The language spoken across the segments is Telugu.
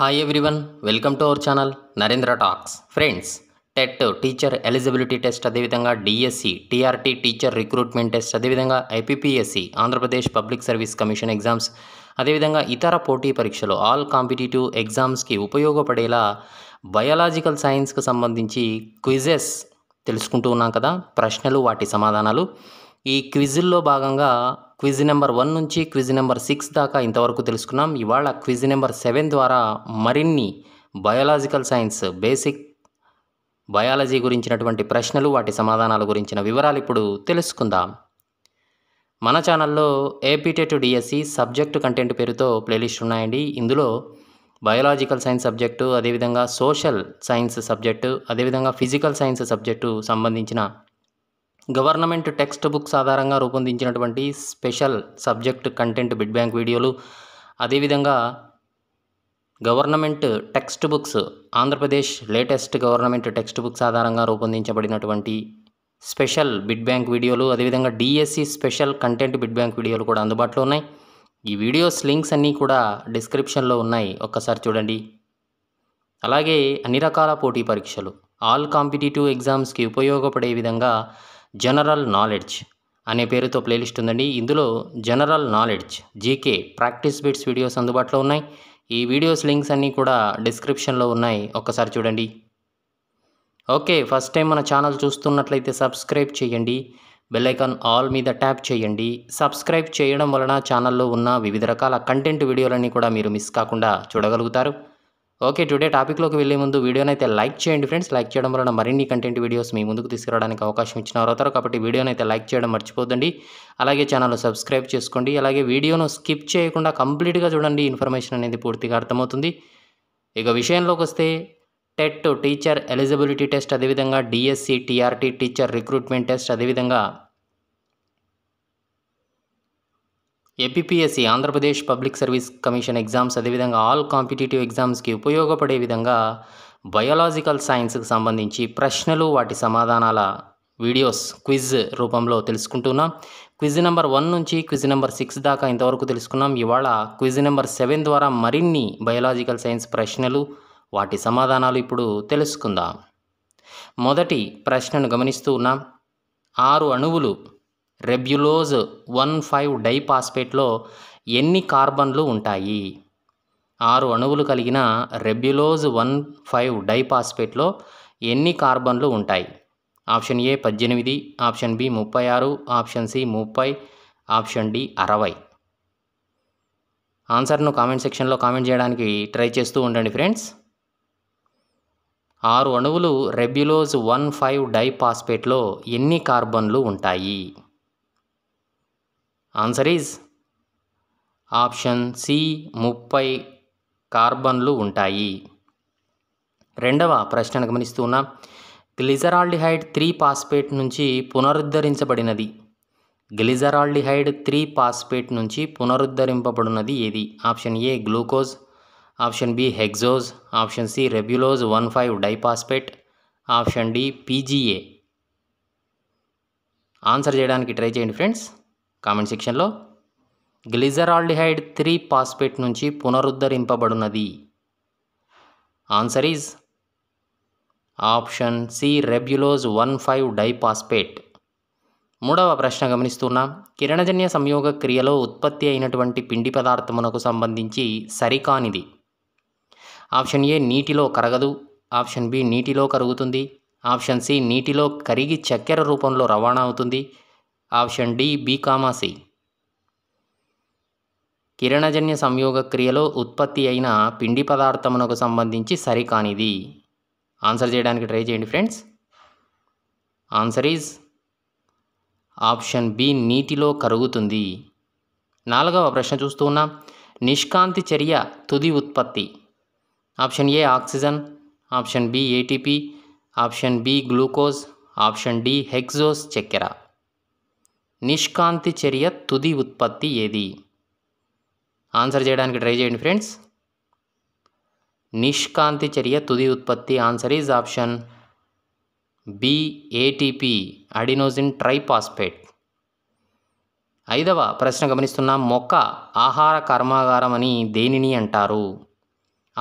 hi everyone welcome to our channel Narendra talks friends TET teacher eligibility test అదేవిధంగా DSC TRT teacher recruitment test అదేవిధంగా ఐపీపీఎస్సి Andhra Pradesh public service commission exams అదేవిధంగా ఇతర పోటీ పరీక్షలు ఆల్ కాంపిటేటివ్ ఎగ్జామ్స్కి ఉపయోగపడేలా బయాలజికల్ సైన్స్కి సంబంధించి క్విజెస్ తెలుసుకుంటూ ఉన్నాం కదా ప్రశ్నలు వాటి సమాధానాలు ఈ క్విజుల్లో భాగంగా క్విజ్ నెంబర్ వన్ నుంచి క్విజ్ నెంబర్ సిక్స్ దాకా ఇంతవరకు తెలుసుకున్నాం ఇవాళ క్విజ్ నెంబర్ సెవెన్ ద్వారా మరిన్ని బయాలజికల్ సైన్స్ బేసిక్ బయాలజీ గురించినటువంటి ప్రశ్నలు వాటి సమాధానాల గురించిన వివరాలు ఇప్పుడు తెలుసుకుందాం మన ఛానల్లో ఏపీటెట్ డిఎస్సి సబ్జెక్టు కంటెంట్ పేరుతో ప్లేలిస్ట్ ఉన్నాయండి ఇందులో బయోలాజికల్ సైన్స్ సబ్జెక్టు అదేవిధంగా సోషల్ సైన్స్ సబ్జెక్టు అదేవిధంగా ఫిజికల్ సైన్స్ సబ్జెక్టు సంబంధించిన గవర్నమెంట్ టెక్స్ట్ బుక్స్ ఆధారంగా రూపొందించినటువంటి special subject content bid bank వీడియోలు అదేవిధంగా government text books Andhra Pradesh latest government text books ఆధారంగా రూపొందించబడినటువంటి స్పెషల్ బిడ్ బ్యాంక్ వీడియోలు అదేవిధంగా DSC special content bid bank వీడియోలు కూడా అందుబాటులో ఉన్నాయి ఈ వీడియోస్ లింక్స్ అన్నీ కూడా డిస్క్రిప్షన్లో ఉన్నాయి ఒక్కసారి చూడండి అలాగే అన్ని రకాల పోటీ పరీక్షలు ఆల్ కాంపిటేటివ్ ఎగ్జామ్స్కి ఉపయోగపడే విధంగా జనరల్ నాలెడ్జ్ అనే పేరుతో ప్లేలిస్ట్ ఉందండి ఇందులో general knowledge GK practice bits videos అందుబాటులో ఉన్నాయి ఈ వీడియోస్ లింక్స్ అన్నీ కూడా డిస్క్రిప్షన్లో ఉన్నాయి ఒక్కసారి చూడండి ఓకే ఫస్ట్ టైం మన ఛానల్ చూస్తున్నట్లయితే సబ్స్క్రైబ్ చేయండి బెల్లైకాన్ ఆల్ మీద ట్యాప్ చేయండి సబ్స్క్రైబ్ చేయడం వలన ఛానల్లో ఉన్న వివిధ రకాల కంటెంట్ వీడియోలన్నీ కూడా మీరు మిస్ కాకుండా చూడగలుగుతారు ఓకే టుడే టాపిక్లోకి వెళ్ళే ముందు వీడియోని అయితే లైక్ చేయండి ఫ్రెండ్స్ లైక్ చేయడం వలన మరిన్ని కంటెంట్ వీడియోస్ మీ ముందుకు తీసుకురావడానికి అవకాశం ఇచ్చిన అవుతారు కాబట్టి వీడియోని అయితే లైక్ చేయడం మర్చిపోద్దండి అలాగే ఛానల్ సబ్స్క్రైబ్ చేసుకోండి అలాగే వీడియోను స్కిప్ చేయకుండా కంప్లీట్గా చూడండి ఇన్ఫర్మేషన్ అనేది పూర్తిగా అర్థమవుతుంది ఇక విషయంలోకి వస్తే టెట్ టీచర్ ఎలిజిబిలిటీ టెస్ట్ అదేవిధంగా DSC TRT teacher recruitment test అదేవిధంగా APSC Andhra Pradesh public service commission exams అదేవిధంగా ఆల్ కాంపిటేటివ్ ఎగ్జామ్స్కి ఉపయోగపడే విధంగా బయోలాజికల్ సైన్స్కి సంబంధించి ప్రశ్నలు వాటి సమాధానాల వీడియోస్ క్విజ్ రూపంలో తెలుసుకుంటున్నాం క్విజ్ నెంబర్ వన్ నుంచి క్విజ్ నెంబర్ సిక్స్ దాకా ఇంతవరకు తెలుసుకున్నాం ఇవాళ క్విజ్ నెంబర్ సెవెన్ ద్వారా మరిన్ని బయోలాజికల్ సైన్స్ ప్రశ్నలు వాటి సమాధానాలు ఇప్పుడు తెలుసుకుందాం మొదటి ప్రశ్నను గమనిస్తూ ఉన్నాం ఆరు అణువులు రెబ్యులోజ్ వన్ ఫైవ్ డైపాస్పేట్లో ఎన్ని కార్బన్లు ఉంటాయి ఆరు అణువులు కలిగిన రెబ్యులోజ్ వన్ ఫైవ్ డైపాస్పేట్లో ఎన్ని కార్బన్లు ఉంటాయి ఆప్షన్ ఏ పద్దెనిమిది ఆప్షన్ బి ముప్పై ఆరు ఆప్షన్ సి ముప్పై ఆప్షన్ డి అరవై ఆన్సర్ను కామెంట్ సెక్షన్లో కామెంట్ చేయడానికి ట్రై చేస్తూ ఉండండి ఫ్రెండ్స్ ఆరు అణువులు రెబ్యులోజ్ వన్ ఫైవ్ డైపాస్పేట్లో ఎన్ని కార్బన్లు ఉంటాయి ఆన్సర్ ఈజ్ ఆప్షన్ సి ముప్పై కార్బన్లు ఉంటాయి రెండవ ప్రశ్నను గమనిస్తూ ఉన్నాం గ్లిజరాల్డిహైడ్ త్రీ పాస్పేట్ నుంచి పునరుద్ధరించబడినది గ్లిజరాల్డిహైడ్ త్రీ పాస్పేట్ నుంచి పునరుద్ధరింపబడినది ఏది option A glucose option B hexose option C ribulose one five diphosphate option D PGA answer చేయడానికి ట్రై చేయండి ఫ్రెండ్స్ కామెంట్ సెక్షన్లో గ్లిజరాల్డిహైడ్ త్రీ పాస్పేట్ నుంచి పునరుద్ధరింపబడినది answer is option C ribulose one five diphosphate మూడవ ప్రశ్న గమనిస్తున్నాం కిరణజన్య సంయోగ క్రియలో ఉత్పత్తి అయినటువంటి పిండి పదార్థమునకు సంబంధించి సరికానిది ఆప్షన్ ఏ నీటిలో కరగదు ఆప్షన్ బి నీటిలో కరుగుతుంది ఆప్షన్ సి నీటిలో కరిగి చక్కెర రూపంలో రవాణా అవుతుంది ఆప్షన్ డి బీకామాసి కిరణజన్య సంయోగ క్రియలో ఉత్పత్తి అయిన పిండి పదార్థమునకు సంబంధించి సరికానిది ఆన్సర్ చేయడానికి ట్రై చేయండి friends answer is option B నీటిలో కరుగుతుంది నాలుగవ ప్రశ్న చూస్తూ ఉన్నాం నిష్కాంతి చర్య తుది ఉత్పత్తి option A oxygen option B ATP option B glucose option D hexose చక్కెర నిష్కాంతి చర్య తుది ఉత్పత్తి ఏది ఆన్సర్ చేయడానికి ట్రై చేయండి ఫ్రెండ్స్ నిష్కాంతి చర్య తుది ఉత్పత్తి answer is option B ATP adenosine triphosphate ఐదవ ప్రశ్న గమనిస్తున్న మొక్క ఆహార కర్మాగారం అని దేనిని అంటారు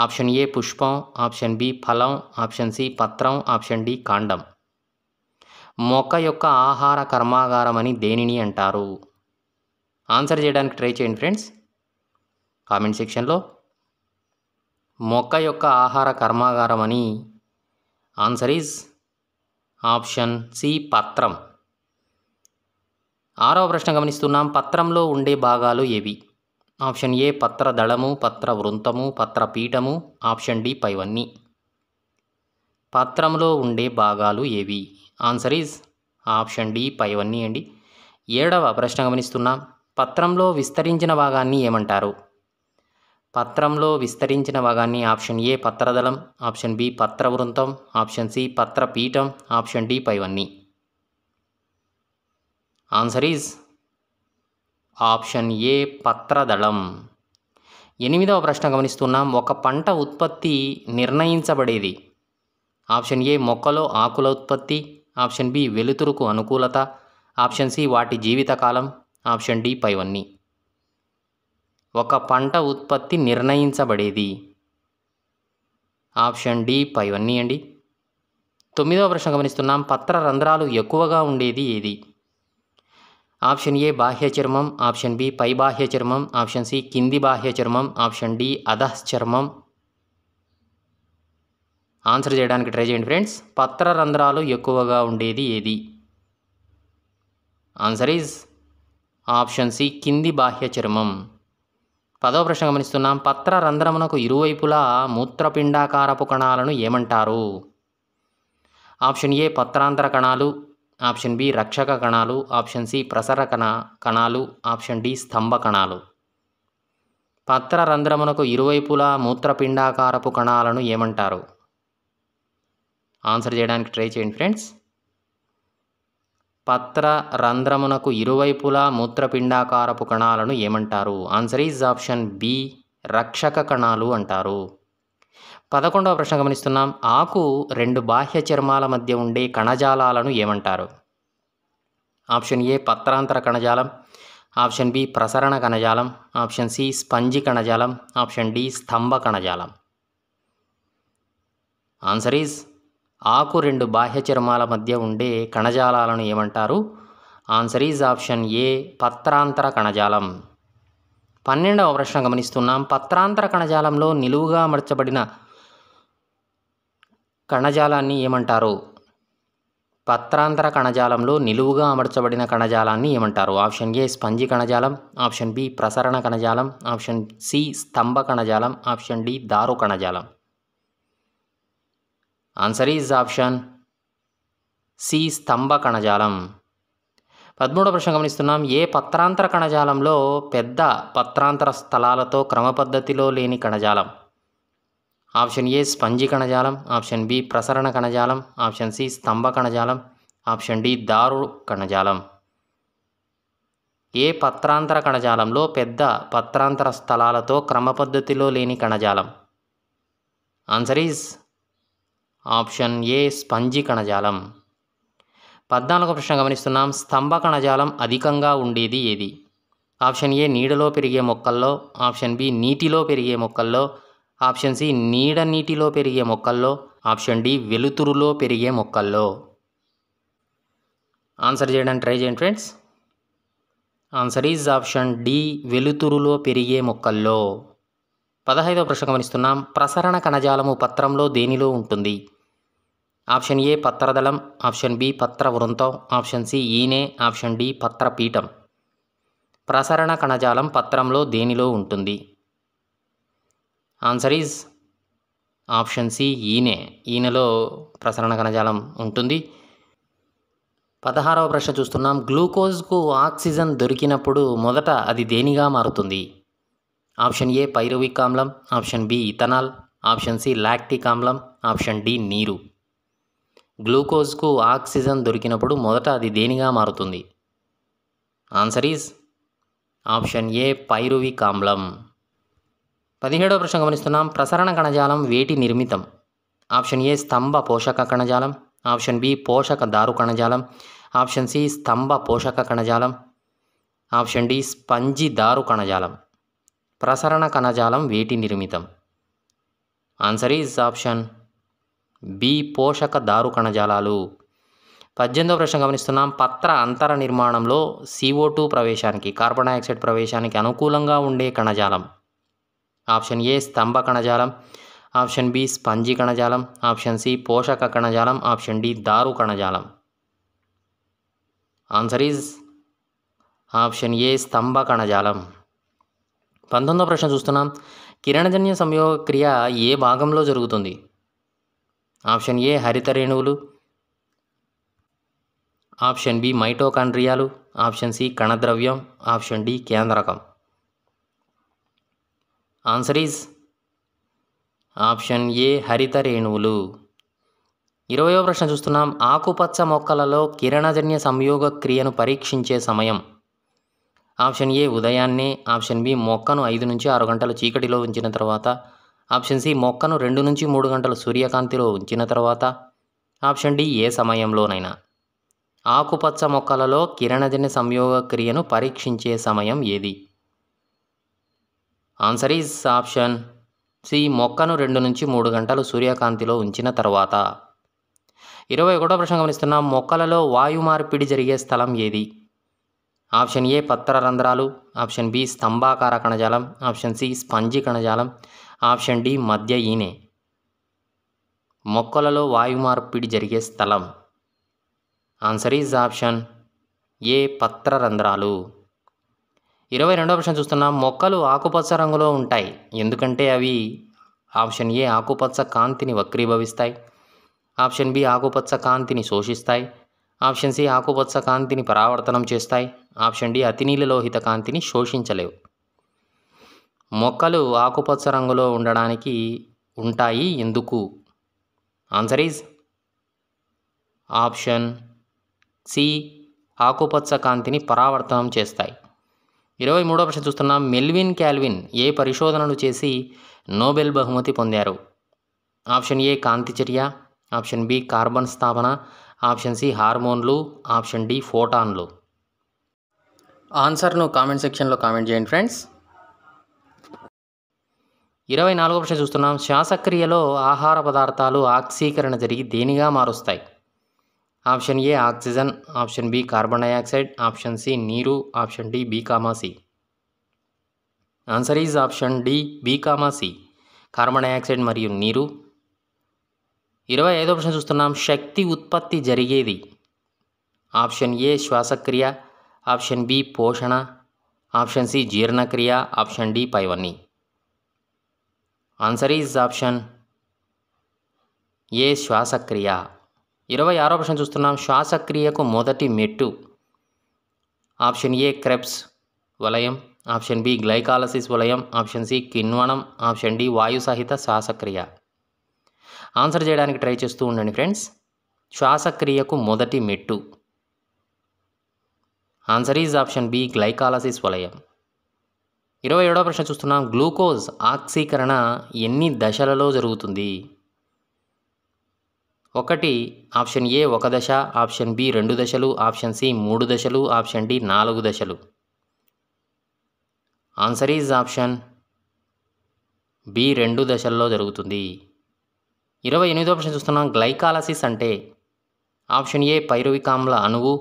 ఆప్షన్ ఏ పుష్పం ఆప్షన్ బి ఫలం ఆప్షన్ సి పత్రం ఆప్షన్ డి కాండం మొక్క యొక్క ఆహార కర్మాగారం అని దేనిని అంటారు ఆన్సర్ చేయడానికి ట్రై చేయండి ఫ్రెండ్స్ కామెంట్ సెక్షన్లో మొక్క యొక్క ఆహార కర్మాగారం అని ఆన్సర్ ఈజ్ ఆప్షన్ సి పత్రం ఆరవ ప్రశ్న గమనిస్తున్నాం పత్రంలో ఉండే భాగాలు ఏవి ఆప్షన్ ఏ పత్ర దళము పత్ర వృంతము పత్ర పీఠము ఆప్షన్ డి పైవన్నీ పత్రంలో ఉండే భాగాలు ఏవి ఆన్సర్ ఈజ్ ఆప్షన్ డి పైవన్నీ అండి ఏడవ ప్రశ్న గమనిస్తున్నాం పత్రంలో విస్తరించిన భాగాన్ని ఏమంటారు పత్రంలో విస్తరించిన భాగాన్ని ఆప్షన్ ఏ పత్రదళం ఆప్షన్ బి పత్ర వృంతం ఆప్షన్ సి పత్ర పీఠం ఆప్షన్ డి పైవన్నీ ఆన్సర్ ఈజ్ ఆప్షన్ ఏ పత్రదళం ఎనిమిదవ ప్రశ్న గమనిస్తున్నాం ఒక పంట ఉత్పత్తి నిర్ణయించబడేది ఆప్షన్ ఏ మొక్కలో ఆకుల ఉత్పత్తి ఆప్షన్ బి వెలుతురుకు అనుకూలత ఆప్షన్ సి వాటి జీవితకాలం ఆప్షన్ డి పైవన్నీ ఒక పంట ఉత్పత్తి నిర్ణయించబడేది ఆప్షన్ డి పైవన్నీ అండి తొమ్మిదవ ప్రశ్న గమనిస్తున్నాం పత్ర రంధ్రాలు ఎక్కువగా ఉండేది ఏది ఆప్షన్ ఏ బాహ్య చర్మం ఆప్షన్ బి పై బాహ్య చర్మం ఆప్షన్ సి కింది బాహ్య చర్మం ఆప్షన్ డి అధశ్చర్మం ఆన్సర్ చేయడానికి ట్రై చేయండి ఫ్రెండ్స్ పత్ర రంధ్రాలు ఎక్కువగా ఉండేది ఏది ఆన్సర్ ఈజ్ ఆప్షన్ సి కింది బాహ్య చర్మం పదవ ప్రశ్న గమనిస్తున్నాం పత్ర రంధ్రమునకు ఇరువైపులా మూత్రపిండాకారపు కణాలను ఏమంటారు ఆప్షన్ ఏ పత్రాంతర కణాలు ఆప్షన్ బి రక్షక కణాలు ఆప్షన్ సి ప్రసర కణ కణాలు ఆప్షన్ డి స్తంభ కణాలు పత్ర రంధ్రమునకు ఇరువైపులా మూత్రపిండాకారపు కణాలను ఏమంటారు ఆన్సర్ చేయడానికి ట్రై చేయండి ఫ్రెండ్స్ పత్ర రంధ్రమునకు ఇరువైపులా మూత్రపిండాకారపు కణాలను ఏమంటారు ఆన్సర్ ఈజ్ ఆప్షన్ బి రక్షక కణాలు అంటారు పదకొండవ ప్రశ్న గమనిస్తున్నాం ఆకు రెండు బాహ్య చర్మాల మధ్య ఉండే కణజాలాలను ఏమంటారు ఆప్షన్ ఏ పత్రాంతర కణజాలం ఆప్షన్ బి ప్రసరణ కణజాలం ఆప్షన్ సి స్పంజి కణజాలం ఆప్షన్ డి స్తంభ కణజాలం ఆన్సర్ ఈజ్ ఆకు రెండు బాహ్య చర్మాల మధ్య ఉండే కణజాలాలను ఏమంటారు ఆన్సర్ ఈజ్ ఆప్షన్ ఏ పత్రాంతర కణజాలం పన్నెండవ ప్రశ్న గమనిస్తున్నాం పత్రాంతర కణజాలంలో నిలువుగా అమర్చబడిన కణజాలాన్ని ఏమంటారు పత్రాంతర కణజాలంలో నిలువుగా అమర్చబడిన కణజాలాన్ని ఏమంటారు ఆప్షన్ ఏ స్పంజి కణజాలం ఆప్షన్ బి ప్రసరణ కణజాలం ఆప్షన్ సి స్తంభ కణజాలం ఆప్షన్ డి దారు కణజాలం ఆన్సర్ ఈజ్ ఆప్షన్ సి స్తంభ కణజాలం పదమూడవ ప్రశ్న గమనిస్తున్నాం ఏ పత్రాంతర కణజాలంలో పెద్ద పత్రాంతర స్థలాలతో క్రమపద్ధతిలో లేని కణజాలం ఆప్షన్ ఏ స్పంజి కణజాలం ఆప్షన్ బి ప్రసరణ కణజాలం ఆప్షన్ సి స్తంభ కణజాలం ఆప్షన్ డి దారు కణజాలం ఏ పత్రాంతర కణజాలంలో పెద్ద పత్రాంతర స్థలాలతో క్రమపద్ధతిలో లేని కణజాలం ఆన్సర్ ఈజ్ ఆప్షన్ ఏ స్పంజి కణజాలం పద్నాలుగో ప్రశ్న గమనిస్తున్నాం స్తంభ కణజాలం అధికంగా ఉండేది ఏది ఆప్షన్ ఏ నీడలో పెరిగే మొక్కల్లో ఆప్షన్ బి నీటిలో పెరిగే మొక్కల్లో ఆప్షన్ సి నీడ నీటిలో పెరిగే మొక్కల్లో ఆప్షన్ డి వెలుతురులో పెరిగే మొక్కల్లో ఆన్సర్ చేయడానికి ట్రై చేయండి friends answer is option D వెలుతురులో పెరిగే మొక్కల్లో పదహైదవ ప్రశ్న గమనిస్తున్నాం ప్రసరణ కణజాలము పత్రంలో దేనిలో ఉంటుంది ఆప్షన్ ఏ పత్రదళం ఆప్షన్ బి పత్ర వృంతం ఆప్షన్ సి ఈనే ఆప్షన్ డి పత్ర పీఠం ప్రసరణ కణజాలం పత్రంలో దేనిలో ఉంటుంది ఆన్సర్ ఈజ్ ఆప్షన్ సి ఈనే ఈనెలో ప్రసరణ కణజాలం ఉంటుంది పదహారవ ప్రశ్న చూస్తున్నాం గ్లూకోజ్కు ఆక్సిజన్ దొరికినప్పుడు మొదట అది దేనిగా మారుతుంది ఆప్షన్ ఏ పైరువిక్ ఆమ్లం option B ethanol option C lactic ఆమ్లం ఆప్షన్ డి నీరు గ్లూకోజ్కు ఆక్సిజన్ దొరికినప్పుడు మొదట అది దేనిగా మారుతుంది answer is option A pyruvic ఆమ్లం పదిహేడవ ప్రశ్న గమనిస్తున్నాం ప్రసరణ కణజాలం వేటి నిర్మితం ఆప్షన్ ఏ స్తంభ పోషక కణజాలం ఆప్షన్ బి పోషక దారు కణజాలం ఆప్షన్ సి స్తంభ పోషక కణజాలం ఆప్షన్ డి స్పంజి దారు కణజాలం ప్రసరణ కణజాలం వేటి నిర్మితం ఆన్సర్ ఈజ్ ఆప్షన్ బి పోషక దారు కణజాలాలు పద్దెనిమిదవ ప్రశ్న గమనిస్తున్నాం పత్ర అంతర నిర్మాణంలో సిఓ టూ ప్రవేశానికి కార్బన్ డైఆక్సైడ్ ప్రవేశానికి అనుకూలంగా ఉండే కణజాలం ఆప్షన్ ఏ స్తంభ కణజాలం ఆప్షన్ బి స్పంజి కణజాలం ఆప్షన్ సి పోషక కణజాలం ఆప్షన్ డి దారు కణజాలం ఆన్సర్ ఈజ్ ఆప్షన్ ఏ స్తంభ కణజాలం పంతొమ్మిదో ప్రశ్న చూస్తున్నాం కిరణజన్య క్రియ ఏ భాగంలో జరుగుతుంది ఆప్షన్ ఏ హరిత రేణువులు ఆప్షన్ బి మైటోకాండ్రియాలు ఆప్షన్ సి కణద్రవ్యం ఆప్షన్ డి కేంద్రకం ఆన్సర్ ఈజ్ ఆప్షన్ ఏ హరిత రేణువులు ఇరవయో ప్రశ్న చూస్తున్నాం ఆకుపచ్చ మొక్కలలో కిరణజన్య సంయోగ క్రియను పరీక్షించే సమయం ఆప్షన్ ఏ ఉదయాన్నే ఆప్షన్ బి మొక్కను ఐదు నుంచి ఆరు గంటల చీకటిలో ఉంచిన తర్వాత ఆప్షన్ సి మొక్కను రెండు నుంచి మూడు గంటలు సూర్యకాంతిలో ఉంచిన తర్వాత ఆప్షన్ డి ఏ సమయంలోనైనా ఆకుపచ్చ మొక్కలలో కిరణజన్య సంయోగ క్రియను పరీక్షించే సమయం ఏది ఆన్సర్ ఈజ్ ఆప్షన్ సి మొక్కను రెండు నుంచి మూడు గంటలు సూర్యకాంతిలో ఉంచిన తర్వాత ఇరవై ఒకటో ప్రశ్న గమనిస్తున్నాం మొక్కలలో వాయు మార్పిడి జరిగే స్థలం ఏది ఆప్షన్ ఏ పత్ర రంధ్రాలు ఆప్షన్ బి స్తంభాకార కణజాలం ఆప్షన్ సి స్పంజి కణజాలం ఆప్షన్ డి మధ్య ఈనె మొక్కలలో వాయు మార్పిడి జరిగే స్థలం ఆన్సర్ ఈజ్ ఆప్షన్ ఏ పత్ర రంధ్రాలు ఇరవై రెండో ప్రశ్న చూస్తున్నాం మొక్కలు ఆకుపచ్చ రంగులో ఉంటాయి ఎందుకంటే అవి ఆప్షన్ ఏ ఆకుపచ్చ కాంతిని వక్రీభవిస్తాయి ఆప్షన్ బి ఆకుపచ్చ కాంతిని శోషిస్తాయి ఆప్షన్ సి ఆకుపచ్చ కాంతిని పరావర్తనం చేస్తాయి ఆప్షన్ డి నీళ్ళలోహిత కాంతిని శోషించలేవు మొక్కలు ఆకుపచ్చ రంగులో ఉండడానికి ఉంటాయి ఎందుకు ఆన్సర్ ఈజ్ ఆప్షన్ సి ఆకుపచ్చ కాంతిని పరావర్తనం చేస్తాయి ఇరవై మూడో ప్రశ్న చూస్తున్నాం మెల్విన్ క్యాల్విన్ ఏ పరిశోధనలు చేసి నోబెల్ బహుమతి పొందారు ఆప్షన్ ఏ కాంతి చర్య ఆప్షన్ బి కార్బన్ స్థాపన ఆప్షన్ సి హార్మోన్లు ఆప్షన్ డి ఫోటాన్లు ఆన్సర్ను కామెంట్ సెక్షన్లో కామెంట్ చేయండి ఫ్రెండ్స్ ఇరవై నాలుగో ప్రశ్న చూస్తున్నాం శ్వాసక్రియలో ఆహార పదార్థాలు ఆక్సీకరణ జరిగి దేనిగా మారుస్తాయి option A oxygen option B carbon dioxide option C నీరు option D B comma C answer is option D B comma C carbon dioxide మరియు నీరు ఇరవై ఐదో ప్రశ్న చూస్తున్నాం శక్తి ఉత్పత్తి జరిగేది ఆప్షన్ ఏ శ్వాసక్రియ ఆప్షన్ బి పోషణ ఆప్షన్ సి జీర్ణక్రియ ఆప్షన్ డి పైవన్నీ ఆన్సర్ ఈజ్ ఆప్షన్ ఏ శ్వాసక్రియ ఇరవై ఆరో ప్రశ్న చూస్తున్నాం శ్వాసక్రియకు మొదటి మెట్టు ఆప్షన్ ఏ క్రెప్స్ వలయం ఆప్షన్ బి గ్లైకాలసిస్ వలయం ఆప్షన్ సి కిన్వణం ఆప్షన్ డి వాయు సహిత శ్వాసక్రియ ఆన్సర్ చేయడానికి ట్రై చేస్తూ ఉండండి ఫ్రెండ్స్ శ్వాసక్రియకు మొదటి మెట్టు answer is option B glycolysis వలయం ఇరవై ఏడవ ప్రశ్న చూస్తున్నాం గ్లూకోజ్ ఆక్సీకరణ ఎన్ని దశలలో జరుగుతుంది ఒకటి ఆప్షన్ ఏ ఒక దశ ఆప్షన్ బి రెండు దశలు ఆప్షన్ సి మూడు దశలు ఆప్షన్ డి నాలుగు దశలు ఆన్సర్ ఈజ్ ఆప్షన్ బి రెండు దశల్లో జరుగుతుంది ఇరవై ఎనిమిదో ప్రశ్న చూస్తున్నాం గ్లైకాలసిస్ అంటే ఆప్షన్ ఏ పైరువికామ్ల అణువు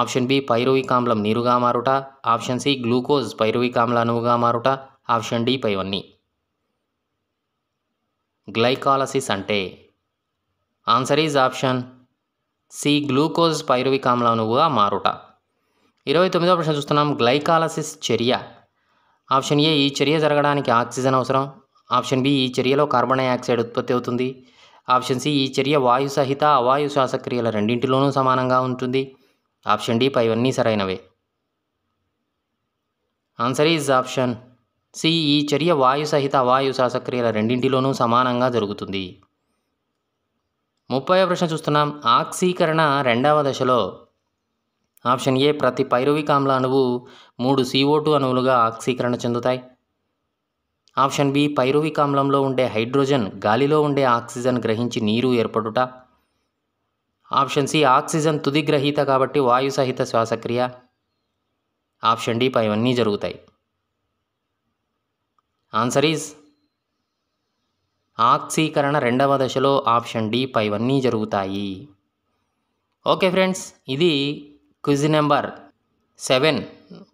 ఆప్షన్ బి పైరువిక్ ఆమ్లం నీరుగా మారుట ఆప్షన్ సి గ్లూకోజ్ పైరువిక్ ఆమ్ల అణువుగా మారుట ఆప్షన్ డి పైవన్నీ గ్లైకాలసిస్ అంటే answer is option C glucose pyruvic ఆమ్ల అణువుగా మారుట ఇరవై తొమ్మిదో ప్రశ్న చూస్తున్నాం గ్లైకాలసిస్ చర్య ఆప్షన్ ఏ ఈ చర్య జరగడానికి ఆక్సిజన్ అవసరం ఆప్షన్ బి ఈ చర్యలో కార్బన్ డైఆక్సైడ్ ఉత్పత్తి అవుతుంది ఆప్షన్ సి ఈ చర్య వాయు సహిత అవాయు శ్వాసక్రియల రెండింటిలోనూ సమానంగా ఉంటుంది ఆప్షన్ డి పైవన్నీ సరైనవే ఆన్సర్ ఈజ్ ఆప్షన్ సి ఈ చర్య వాయు సహిత అవాయు శ్వాసక్రియల రెండింటిలోనూ సమానంగా జరుగుతుంది ముప్పై ప్రశ్న చూస్తున్నాం ఆక్సీకరణ రెండవ దశలో ఆప్షన్ ఏ ప్రతి పైరువిక ఆమ్ల అణువు మూడు సిఓ టూ అణువులుగా ఆక్సీకరణ చెందుతాయి ఆప్షన్ బి పైరువిక ఉండే హైడ్రోజన్ గాలిలో ఉండే ఆక్సిజన్ గ్రహించి నీరు ఏర్పడుట ఆప్షన్ సి ఆక్సిజన్ తుది గ్రహీత కాబట్టి వాయు సహిత శ్వాసక్రియ ఆప్షన్ డి అన్నీ జరుగుతాయి ఆన్సర్ ఈజ్ ఆక్సీకరణ రెండవ దశలో ఆప్షన్ డి పైవన్నీ జరుగుతాయి ఓకే ఫ్రెండ్స్ ఇది క్విజ్ నెంబర్ సెవెన్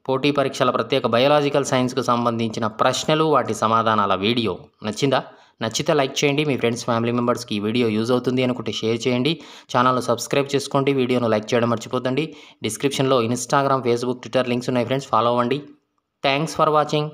పోటీ పరీక్షల ప్రత్యేక బయోలాజికల్ సైన్స్కు సంబంధించిన ప్రశ్నలు వాటి సమాధానాల వీడియో నచ్చిందా నచ్చితే లైక్ చేయండి మీ ఫ్రెండ్స్ ఫ్యామిలీ మెంబర్స్కి ఈ వీడియో యూజ్ అవుతుంది అనుకుంటే షేర్ చేయండి ఛానల్ను సబ్స్క్రైబ్ చేసుకోండి వీడియోను లైక్ చేయడం మర్చిపోతండి డిస్క్రిప్షన్లో ఇన్స్టాగ్రామ్ ఫేస్బుక్ ట్విట్టర్ లింక్స్ ఉన్నాయి ఫ్రెండ్స్ ఫాలో అవ్వండి థ్యాంక్స్ ఫర్ వాచింగ్